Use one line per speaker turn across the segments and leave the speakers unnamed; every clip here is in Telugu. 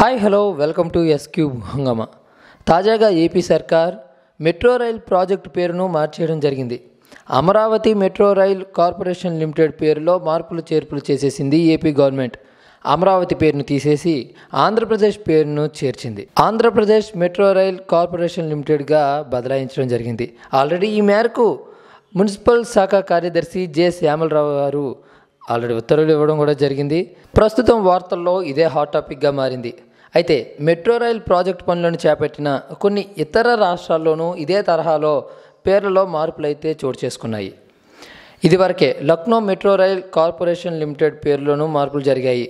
hi hello welcome to S cube Hungama తాజాగా ఏపీ సర్కార్ మెట్రో రైల్ ప్రాజెక్టు పేరును మార్చేయడం జరిగింది Amaravati metro rail corporation limited పేరులో మార్పులు చేర్పులు చేసేసింది ఏపీ గవర్నమెంట్ అమరావతి పేరును తీసేసి ఆంధ్రప్రదేశ్ పేరును చేర్చింది ఆంధ్రప్రదేశ్ మెట్రో రైల్ కార్పొరేషన్ లిమిటెడ్గా బదలాయించడం జరిగింది ఆల్రెడీ ఈ మేరకు మున్సిపల్ శాఖ కార్యదర్శి జె శ్యామలరావు గారు ఆల్రెడీ ఉత్తర్వులు ఇవ్వడం కూడా జరిగింది ప్రస్తుతం వార్తల్లో ఇదే హాట్ టాపిక్గా మారింది అయితే మెట్రో రైల్ ప్రాజెక్ట్ పనులను చేపట్టిన కొన్ని ఇతర రాష్ట్రాల్లోనూ ఇదే తరహాలో పేర్లలో మార్పులైతే చోటు చేసుకున్నాయి ఇదివరకే Lucknow metro rail corporation limited పేర్లోనూ మార్పులు జరిగాయి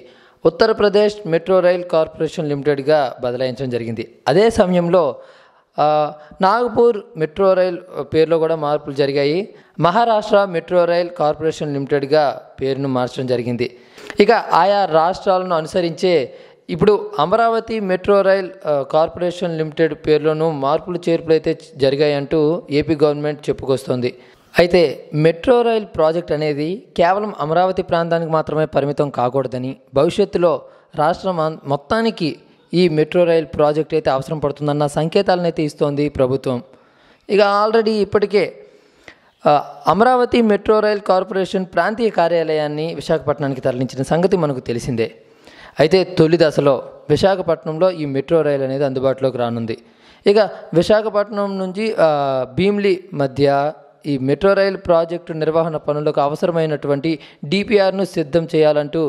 ఉత్తరప్రదేశ్ మెట్రో రైల్ కార్పొరేషన్ లిమిటెడ్గా బదలాయించడం జరిగింది అదే సమయంలో నాగపూర్ మెట్రో రైల్ పేరులో కూడా మార్పులు జరిగాయి మహారాష్ట్ర మెట్రో రైల్ కార్పొరేషన్ లిమిటెడ్గా పేరును మార్చడం జరిగింది ఇక ఆయా రాష్ట్రాలను అనుసరించే ఇప్పుడు Amaravati metro rail corporation limited పేరులోనూ మార్పులు చేర్పులు అయితే జరిగాయంటూ ఏపీ గవర్నమెంట్ చెప్పుకొస్తోంది అయితే మెట్రో రైల్ ప్రాజెక్ట్ అనేది కేవలం అమరావతి ప్రాంతానికి మాత్రమే పరిమితం కాకూడదని భవిష్యత్తులో రాష్ట్రం మొత్తానికి ఈ మెట్రో రైల్ ప్రాజెక్ట్ అయితే అవసరం పడుతుందన్న సంకేతాలను అయితే ఇస్తోంది ప్రభుత్వం ఇక ఆల్రెడీ ఇప్పటికే అమరావతి మెట్రో రైల్ కార్పొరేషన్ ప్రాంతీయ కార్యాలయాన్ని విశాఖపట్నానికి తరలించిన సంగతి మనకు తెలిసిందే అయితే తొలి దశలో విశాఖపట్నంలో ఈ మెట్రో రైలు అనేది అందుబాటులోకి రానుంది ఇక విశాఖపట్నం నుంచి భీమ్లీ మధ్య ఈ మెట్రో రైలు ప్రాజెక్టు నిర్వహణ పనులకు అవసరమైనటువంటి డిపిఆర్ను సిద్ధం చేయాలంటూ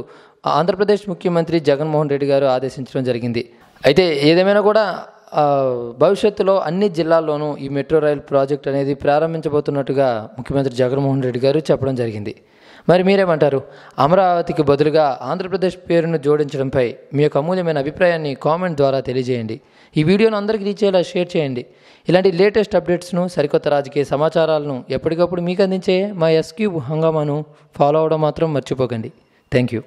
ఆంధ్రప్రదేశ్ ముఖ్యమంత్రి జగన్మోహన్ రెడ్డి గారు ఆదేశించడం జరిగింది అయితే ఏదేమైనా కూడా భవిష్యత్తులో అన్ని జిల్లాల్లోనూ ఈ మెట్రో రైలు ప్రాజెక్ట్ అనేది ప్రారంభించబోతున్నట్టుగా ముఖ్యమంత్రి జగన్మోహన్ రెడ్డి గారు చెప్పడం జరిగింది మరి మీరేమంటారు అమరావతికి బదులుగా ఆంధ్రప్రదేశ్ పేరును జోడించడంపై మీ యొక్క అమూల్యమైన అభిప్రాయాన్ని కామెంట్ ద్వారా తెలియజేయండి ఈ వీడియోను అందరికీ రీచ్ అయ్యేలా షేర్ చేయండి ఇలాంటి లేటెస్ట్ అప్డేట్స్ను సరికొత్త రాజకీయ సమాచారాలను ఎప్పటికప్పుడు మీకు అందించే మా ఎస్క్యూబ్ హంగామాను ఫాలో అవడం మాత్రం మర్చిపోకండి థ్యాంక్ యూ